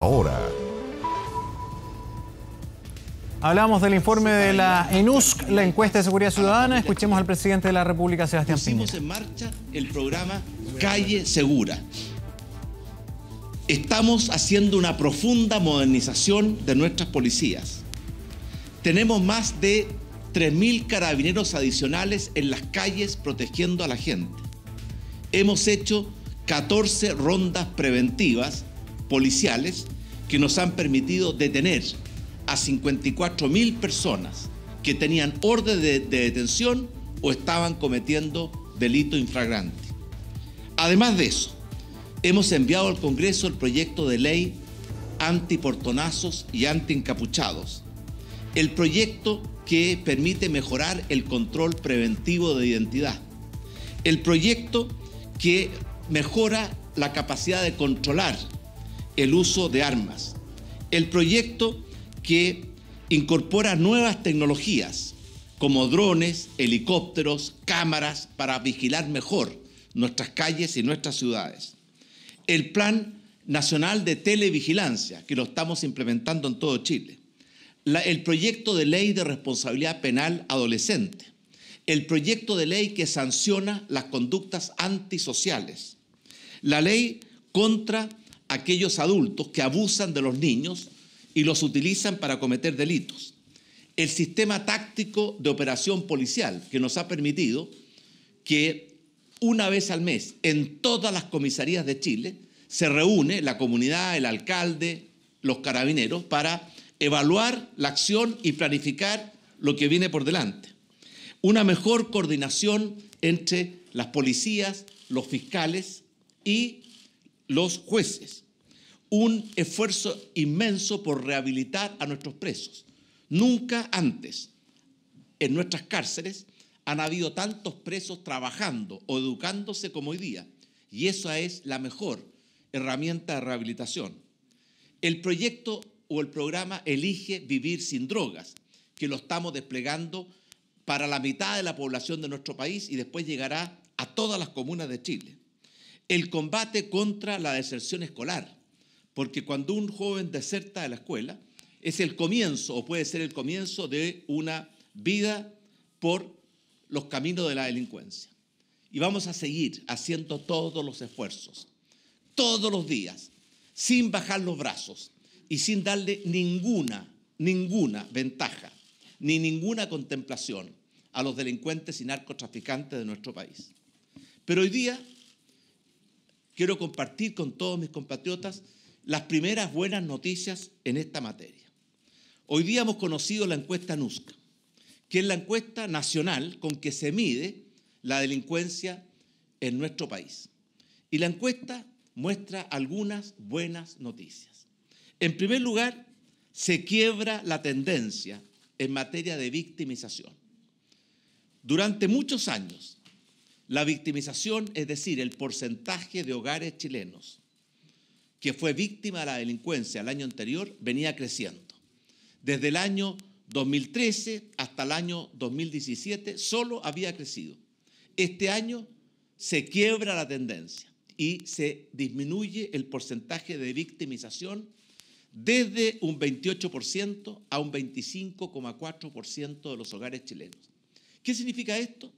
Ahora. Hablamos del informe de la ENUSC, la encuesta de seguridad ciudadana. Escuchemos al presidente de la República, Sebastián Piñera. Pusimos en marcha el programa Calle Segura. Estamos haciendo una profunda modernización de nuestras policías. Tenemos más de 3.000 carabineros adicionales en las calles protegiendo a la gente. Hemos hecho 14 rondas preventivas policiales que nos han permitido detener a 54 mil personas que tenían orden de, detención o estaban cometiendo delito infragrante. Además de eso, hemos enviado al Congreso el proyecto de ley antiportonazos y antiencapuchados, el proyecto que permite mejorar el control preventivo de identidad, el proyecto que mejora la capacidad de controlar el uso de armas. El proyecto que incorpora nuevas tecnologías como drones, helicópteros, cámaras para vigilar mejor nuestras calles y nuestras ciudades. El Plan Nacional de Televigilancia, que lo estamos implementando en todo Chile. el proyecto de ley de responsabilidad penal adolescente. El proyecto de ley que sanciona las conductas antisociales. La ley contra aquellos adultos que abusan de los niños y los utilizan para cometer delitos. El sistema táctico de operación policial que nos ha permitido que una vez al mes en todas las comisarías de Chile se reúne la comunidad, el alcalde, los carabineros para evaluar la acción y planificar lo que viene por delante. Una mejor coordinación entre las policías, los fiscales y los jueces un esfuerzo inmenso por rehabilitar a nuestros presos. Nunca antes en nuestras cárceles han habido tantos presos trabajando o educándose como hoy día. Y esa es la mejor herramienta de rehabilitación. El proyecto o el programa Elige Vivir sin Drogas, que lo estamos desplegando para la mitad de la población de nuestro país y después llegará a todas las comunas de Chile el combate contra la deserción escolar, porque cuando un joven deserta de la escuela, es el comienzo o puede ser el comienzo de una vida por los caminos de la delincuencia. Y vamos a seguir haciendo todos los esfuerzos, todos los días, sin bajar los brazos y sin darle ninguna, ninguna ventaja, ni ninguna contemplación a los delincuentes y narcotraficantes de nuestro país. Pero hoy día quiero compartir con todos mis compatriotas las primeras buenas noticias en esta materia. Hoy día hemos conocido la encuesta NUSCA, que es la encuesta nacional con que se mide la delincuencia en nuestro país. Y la encuesta muestra algunas buenas noticias. En primer lugar, se quiebra la tendencia en materia de victimización. Durante muchos años, la victimización, es decir, el porcentaje de hogares chilenos que fue víctima de la delincuencia el año anterior, venía creciendo. Desde el año 2013 hasta el año 2017 solo había crecido. Este año se quiebra la tendencia y se disminuye el porcentaje de victimización desde un 28% a un 25,4% de los hogares chilenos. ¿Qué significa esto?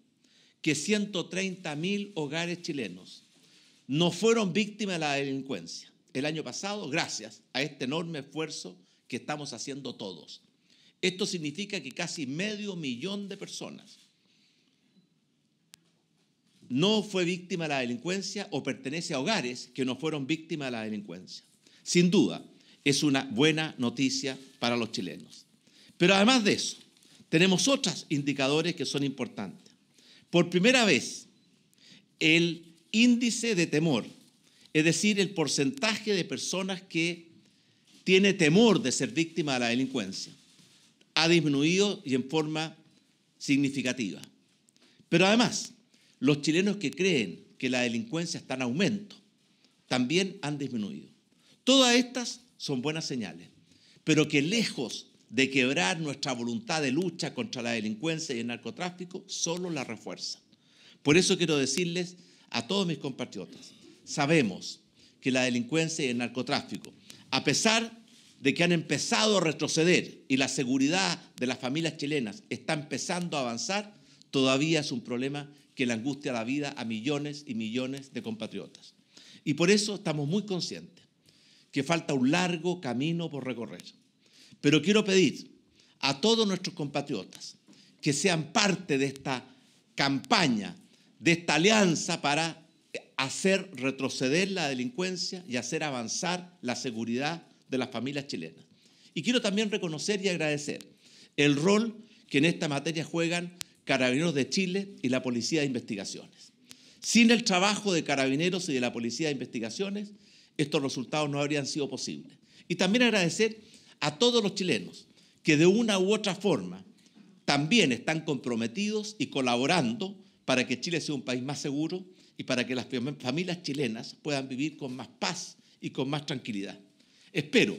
que 130 hogares chilenos no fueron víctimas de la delincuencia el año pasado gracias a este enorme esfuerzo que estamos haciendo todos. Esto significa que casi medio millón de personas no fue víctima de la delincuencia o pertenece a hogares que no fueron víctimas de la delincuencia. Sin duda, es una buena noticia para los chilenos. Pero además de eso, tenemos otros indicadores que son importantes por primera vez el índice de temor, es decir, el porcentaje de personas que tiene temor de ser víctima de la delincuencia, ha disminuido y en forma significativa. Pero además, los chilenos que creen que la delincuencia está en aumento también han disminuido. Todas estas son buenas señales, pero que lejos de quebrar nuestra voluntad de lucha contra la delincuencia y el narcotráfico solo la refuerza. Por eso quiero decirles a todos mis compatriotas, sabemos que la delincuencia y el narcotráfico, a pesar de que han empezado a retroceder y la seguridad de las familias chilenas está empezando a avanzar, todavía es un problema que le angustia la vida a millones y millones de compatriotas. Y por eso estamos muy conscientes que falta un largo camino por recorrer pero quiero pedir a todos nuestros compatriotas que sean parte de esta campaña, de esta alianza para hacer retroceder la delincuencia y hacer avanzar la seguridad de las familias chilenas. Y quiero también reconocer y agradecer el rol que en esta materia juegan Carabineros de Chile y la Policía de Investigaciones. Sin el trabajo de Carabineros y de la Policía de Investigaciones, estos resultados no habrían sido posibles. Y también agradecer a todos los chilenos que de una u otra forma también están comprometidos y colaborando para que Chile sea un país más seguro y para que las familias chilenas puedan vivir con más paz y con más tranquilidad. Espero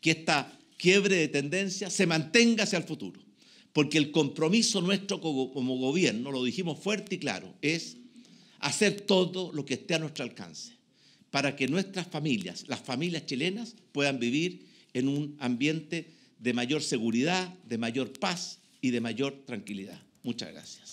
que esta quiebre de tendencia se mantenga hacia el futuro, porque el compromiso nuestro como gobierno, lo dijimos fuerte y claro, es hacer todo lo que esté a nuestro alcance para que nuestras familias, las familias chilenas, puedan vivir en un ambiente de mayor seguridad, de mayor paz y de mayor tranquilidad. Muchas gracias.